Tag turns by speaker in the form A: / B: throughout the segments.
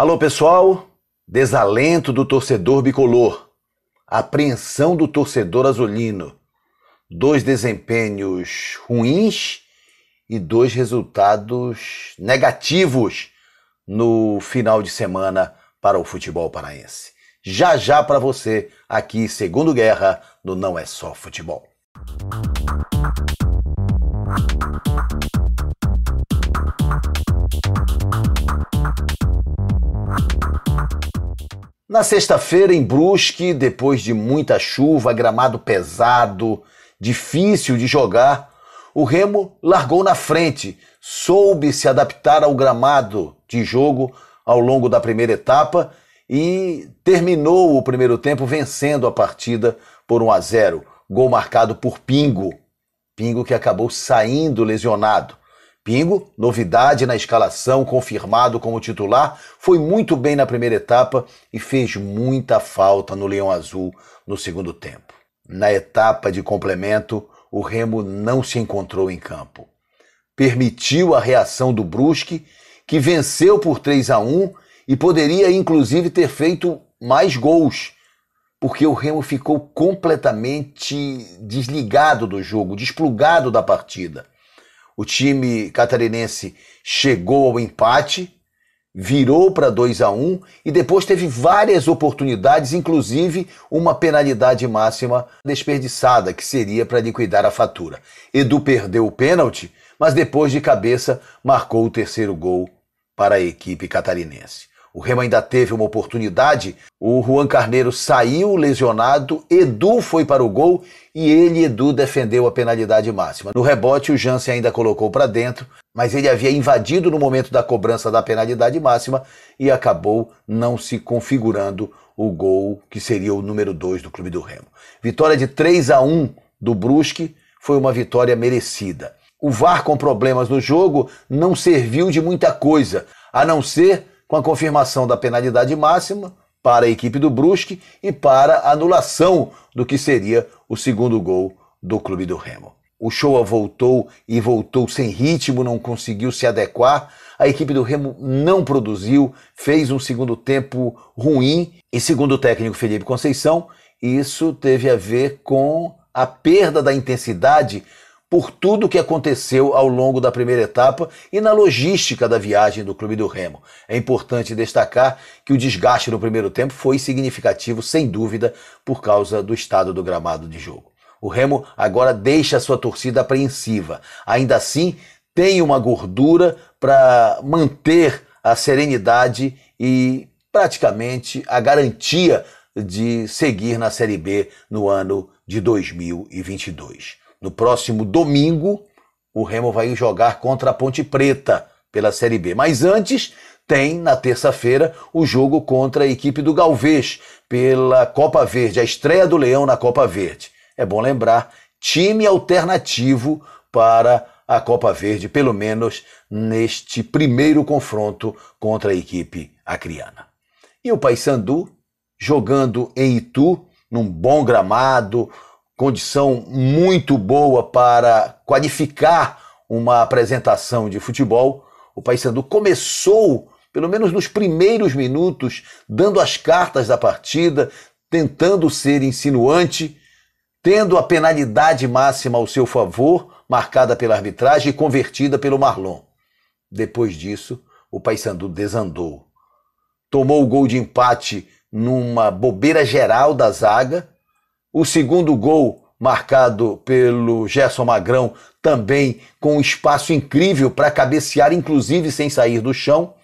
A: Alô, pessoal! Desalento do torcedor bicolor, apreensão do torcedor azulino, dois desempenhos ruins e dois resultados negativos no final de semana para o futebol paraense. Já já para você, aqui, segundo Guerra, do Não É Só Futebol. Na sexta-feira, em Brusque, depois de muita chuva, gramado pesado, difícil de jogar, o Remo largou na frente, soube se adaptar ao gramado de jogo ao longo da primeira etapa e terminou o primeiro tempo vencendo a partida por 1 a 0. Gol marcado por Pingo. Pingo que acabou saindo lesionado. Pingo, novidade na escalação, confirmado como titular, foi muito bem na primeira etapa e fez muita falta no Leão Azul no segundo tempo. Na etapa de complemento, o Remo não se encontrou em campo. Permitiu a reação do Brusque, que venceu por 3 a 1 e poderia inclusive ter feito mais gols, porque o Remo ficou completamente desligado do jogo, desplugado da partida o time catarinense chegou ao empate, virou para 2 a 1 um, e depois teve várias oportunidades, inclusive uma penalidade máxima desperdiçada, que seria para liquidar a fatura. Edu perdeu o pênalti, mas depois de cabeça marcou o terceiro gol para a equipe catarinense. O Remo ainda teve uma oportunidade. O Juan Carneiro saiu lesionado, Edu foi para o gol e ele, Edu, defendeu a penalidade máxima. No rebote, o Jansen ainda colocou para dentro, mas ele havia invadido no momento da cobrança da penalidade máxima e acabou não se configurando o gol que seria o número 2 do Clube do Remo. Vitória de 3 a 1 do Brusque foi uma vitória merecida. O VAR com problemas no jogo não serviu de muita coisa, a não ser com a confirmação da penalidade máxima para a equipe do Brusque e para a anulação do que seria o segundo gol do clube do Remo. O show voltou e voltou sem ritmo, não conseguiu se adequar. A equipe do Remo não produziu, fez um segundo tempo ruim. E segundo o técnico Felipe Conceição, isso teve a ver com a perda da intensidade por tudo o que aconteceu ao longo da primeira etapa e na logística da viagem do Clube do Remo. É importante destacar que o desgaste no primeiro tempo foi significativo, sem dúvida, por causa do estado do gramado de jogo. O Remo agora deixa a sua torcida apreensiva. Ainda assim, tem uma gordura para manter a serenidade e praticamente a garantia de seguir na Série B no ano de 2022. No próximo domingo, o Remo vai jogar contra a Ponte Preta pela Série B. Mas antes, tem na terça-feira o jogo contra a equipe do Galvez pela Copa Verde, a estreia do Leão na Copa Verde. É bom lembrar, time alternativo para a Copa Verde, pelo menos neste primeiro confronto contra a equipe acriana. E o Paysandu jogando em Itu, num bom gramado, condição muito boa para qualificar uma apresentação de futebol. O Paysandu começou, pelo menos nos primeiros minutos, dando as cartas da partida, tentando ser insinuante, tendo a penalidade máxima ao seu favor, marcada pela arbitragem e convertida pelo Marlon. Depois disso, o Paysandu desandou. Tomou o gol de empate numa bobeira geral da zaga, o segundo gol marcado pelo Gerson Magrão, também com um espaço incrível para cabecear, inclusive sem sair do chão.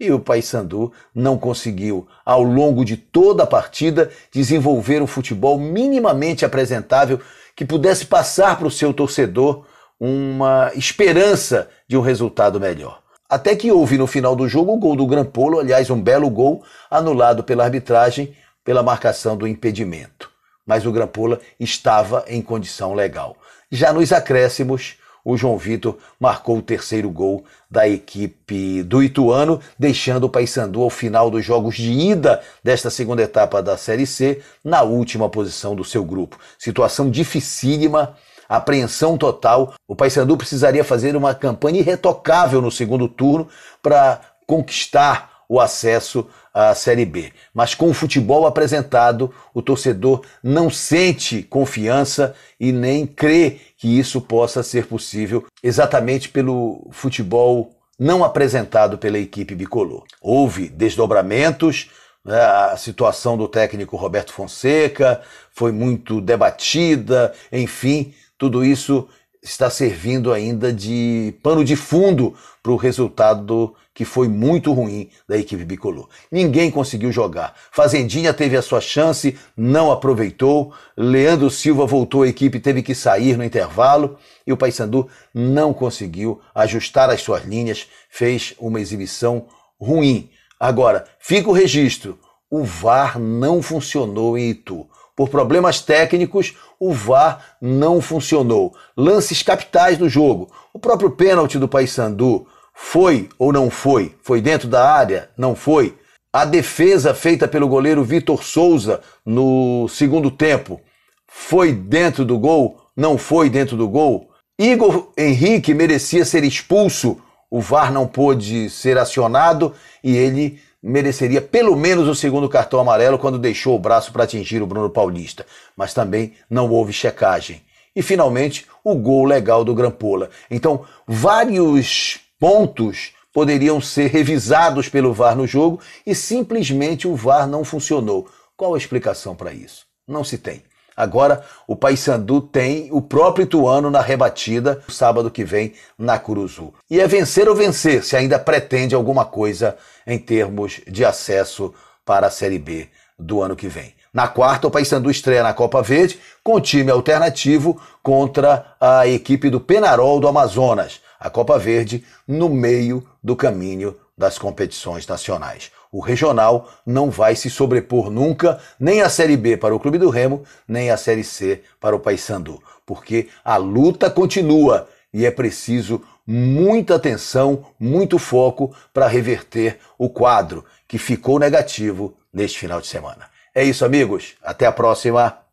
A: E o Paysandu não conseguiu, ao longo de toda a partida, desenvolver um futebol minimamente apresentável que pudesse passar para o seu torcedor uma esperança de um resultado melhor. Até que houve no final do jogo o gol do Grampolo, aliás, um belo gol, anulado pela arbitragem pela marcação do impedimento mas o Grampola estava em condição legal. Já nos acréscimos, o João Vitor marcou o terceiro gol da equipe do Ituano, deixando o Paysandu ao final dos jogos de ida desta segunda etapa da Série C na última posição do seu grupo. Situação dificílima, apreensão total. O Paysandu precisaria fazer uma campanha irretocável no segundo turno para conquistar o acesso à Série B. Mas com o futebol apresentado, o torcedor não sente confiança e nem crê que isso possa ser possível, exatamente pelo futebol não apresentado pela equipe bicolor. Houve desdobramentos, né, a situação do técnico Roberto Fonseca foi muito debatida, enfim, tudo isso está servindo ainda de pano de fundo para o resultado que foi muito ruim da equipe bicolor. Ninguém conseguiu jogar. Fazendinha teve a sua chance, não aproveitou. Leandro Silva voltou à equipe, teve que sair no intervalo e o Paysandu não conseguiu ajustar as suas linhas, fez uma exibição ruim. Agora, fica o registro. O VAR não funcionou em Itu. Por problemas técnicos, o VAR não funcionou. Lances capitais do jogo. O próprio pênalti do Paysandu foi ou não foi? Foi dentro da área? Não foi? A defesa feita pelo goleiro Vitor Souza no segundo tempo foi dentro do gol? Não foi dentro do gol? Igor Henrique merecia ser expulso. O VAR não pôde ser acionado e ele mereceria pelo menos o segundo cartão amarelo quando deixou o braço para atingir o Bruno Paulista, mas também não houve checagem. E finalmente, o gol legal do Grampola. Então, vários pontos poderiam ser revisados pelo VAR no jogo e simplesmente o VAR não funcionou. Qual a explicação para isso? Não se tem. Agora o Paysandu tem o próprio Ituano na rebatida sábado que vem na Curuzu. E é vencer ou vencer se ainda pretende alguma coisa em termos de acesso para a Série B do ano que vem. Na quarta, o Paysandu estreia na Copa Verde com time alternativo contra a equipe do Penarol do Amazonas. A Copa Verde no meio do caminho das competições nacionais. O regional não vai se sobrepor nunca, nem a Série B para o Clube do Remo, nem a Série C para o Paysandu, porque a luta continua e é preciso muita atenção, muito foco para reverter o quadro que ficou negativo neste final de semana. É isso, amigos. Até a próxima.